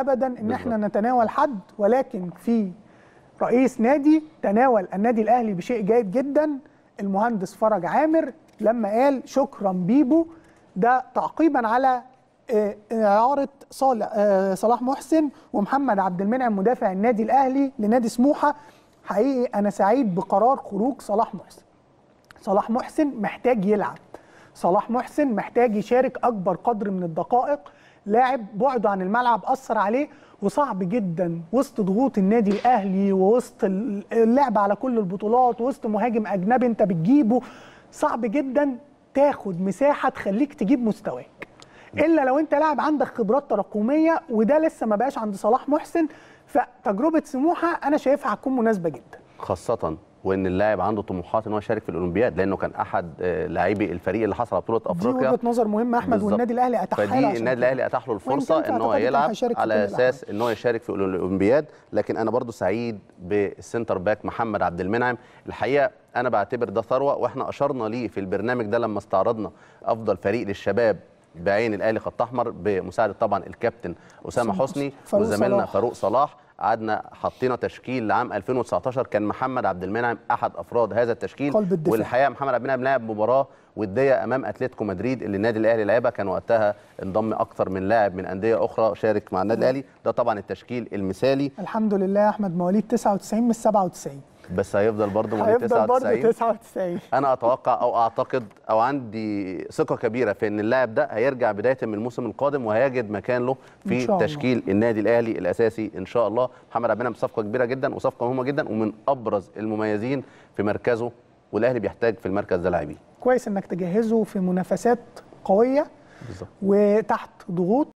ابدا ان بالضبط. احنا نتناول حد ولكن في رئيس نادي تناول النادي الاهلي بشيء جيد جدا المهندس فرج عامر لما قال شكرا بيبو ده تعقيبا على آه، اعاره صالح آه، صلاح محسن ومحمد عبد المنعم مدافع النادي الاهلي لنادي سموحه حقيقي انا سعيد بقرار خروج صلاح محسن صلاح محسن محتاج يلعب صلاح محسن محتاج يشارك اكبر قدر من الدقائق لاعب بعده عن الملعب اثر عليه وصعب جدا وسط ضغوط النادي الاهلي ووسط اللعب على كل البطولات وسط مهاجم اجنبي انت بتجيبه صعب جدا تاخد مساحه تخليك تجيب مستواك الا لو انت لاعب عندك خبرات تراكميه وده لسه ما بقاش عند صلاح محسن فتجربه سموحه انا شايفها هتكون مناسبه جدا خاصه وان اللاعب عنده طموحات ان هو يشارك في الاولمبياد لانه كان احد آه، لاعبي الفريق اللي حصل على بطوله افريقيا دي وجهه نظر مهمه احمد بالزبط. والنادي الاهلي اتاح فدي النادي الاهلي اتاح له الفرصه ان هو يلعب على اساس ان هو يشارك في الاولمبياد لكن انا برضو سعيد بالسنتر باك محمد عبد المنعم الحقيقه انا بعتبر ده ثروه واحنا اشرنا ليه في البرنامج ده لما استعرضنا افضل فريق للشباب بعين الاهلي خط احمر بمساعده طبعا الكابتن اسامه حسني وزميلنا فاروق صلاح قعدنا حطينا تشكيل لعام 2019 كان محمد عبد المنعم احد افراد هذا التشكيل قلب الدفاع. والحقيقه محمد عبد المنعم لعب مباراه وديه امام اتلتيكو مدريد اللي النادي الاهلي لعبها كان وقتها انضم اكثر من لاعب من انديه اخرى شارك مع النادي الاهلي ده طبعا التشكيل المثالي الحمد لله احمد مواليد 99 من 97 بس هيفضل برضه مواليد 99 هيفضل برضه 99 انا اتوقع او اعتقد او عندي ثقه كبيره في ان اللاعب ده هيرجع بدايه من الموسم القادم وهيجد مكان له في تشكيل النادي الاهلي الاساسي ان شاء الله محمد عبد المنعم صفقه كبيره جدا وصفقه مهمه جدا ومن ابرز المميزين في مركزه والاهلي بيحتاج في المركز ده لاعبين كويس انك تجهزه في منافسات قويه بالظبط وتحت ضغوط